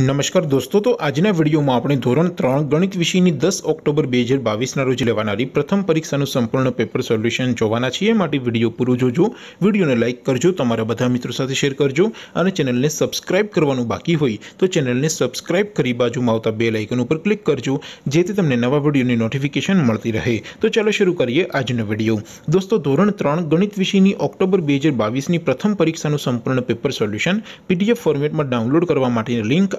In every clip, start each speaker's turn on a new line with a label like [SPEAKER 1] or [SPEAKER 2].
[SPEAKER 1] નમસ્કાર દોસ્તો તો આજના વિડીયોમાં આપણે ધોરણ ત્રણ ગણિત વિષયની દસ ઓક્ટોબર બે હજાર બાવીસના રોજ લેવાનારી પ્રથમ પરીક્ષાનું સંપૂર્ણ પેપર સોલ્યુશન જોવાના છીએ માટે વિડીયો પૂરું જોજો વિડીયોને લાઇક કરજો તમારા બધા મિત્રો સાથે શેર કરજો અને ચેનલને સબસ્ક્રાઇબ કરવાનું બાકી હોય તો ચેનલને સબસ્ક્રાઇબ કરી બાજુમાં આવતા બે લાઇકન ઉપર ક્લિક કરજો જેથી તમને નવા વિડીયોની નોટિફિકેશન મળતી રહે તો ચાલો શરૂ કરીએ આજનો વિડીયો દોસ્તો ધોરણ ત્રણ ગણિત વિષયની ઓક્ટોબર બે હજાર બાવીસની પ્રથમ પરીક્ષાનું સંપૂર્ણ પેપર સોલ્યુશન પીડીએફ ફોર્મેટમાં ડાઉનલોડ કરવા માટેની લિંક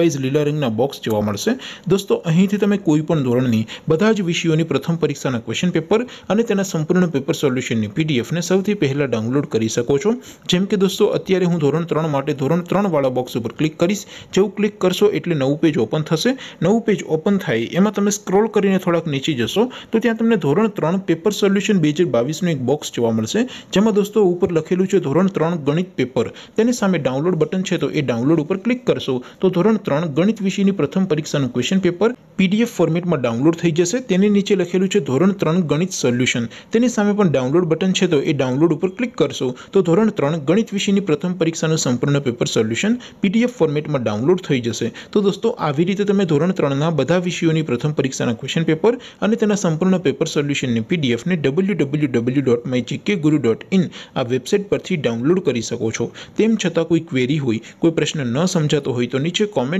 [SPEAKER 1] જિસ લિલોરિંગ ના બોક્સ જોવા મળશે દોસ્તો અહીંથી તમે કોઈપણ ધોરણની બધા જ વિષયોની પ્રથમ પરીક્ષાના ક્વેશ્ચન પેપર અને તેના સંપૂર્ણ પેપર સોલ્યુશનની પીડીએફ ને સૌથી પહેલા ડાઉનલોડ કરી શકો છો જેમ કે દોસ્તો અત્યારે હું ધોરણ 3 માટે ધોરણ 3 વાળો બોક્સ ઉપર ક્લિક કરશો જેવું ક્લિક કરશો એટલે નવું પેજ ઓપન થશે નવું પેજ ઓપન થઈ એમાં તમે સ્ક્રોલ કરીને થોડક નીચે જશો તો ત્યાં તમને ધોરણ 3 પેપર સોલ્યુશન 2022 નો એક બોક્સ જોવા મળશે જેમાં દોસ્તો ઉપર લખેલું છે ધોરણ 3 ગણિત પેપર તેની સામે ડાઉનલોડ બટન છે તો એ ડાઉનલોડ ઉપર ક્લિક કરશો તો ધોરણ અણ ગણિત વિષયની પ્રથમ પરીક્ષાનું ક્વેશ્ચન પેપર પીડીએફ ફોર્મેટમાં ડાઉનલોડ થઈ જશે તેની નીચે લખેલું છે ધોરણ 3 ગણિત સોલ્યુશન તેની સામે પણ ડાઉનલોડ બટન છે તો એ ડાઉનલોડ ઉપર ક્લિક કરશો તો ધોરણ 3 ગણિત વિષયની પ્રથમ પરીક્ષાનું સંપૂર્ણ પેપર સોલ્યુશન પીડીએફ ફોર્મેટમાં ડાઉનલોડ થઈ જશે તો દોસ્તો આવી રીતે તમે ધોરણ 3 ના બધા વિષયોની પ્રથમ પરીક્ષાના ક્વેશ્ચન પેપર અને તેના સંપૂર્ણ પેપર સોલ્યુશન ને પીડીએફ ને www.mkkguru.in આ વેબસાઈટ પરથી ડાઉનલોડ કરી શકો છો તેમ છતાં કોઈ ક્વેરી હોય કોઈ પ્રશ્ન ન સમજાતો હોય તો નીચે કોમેન્ટ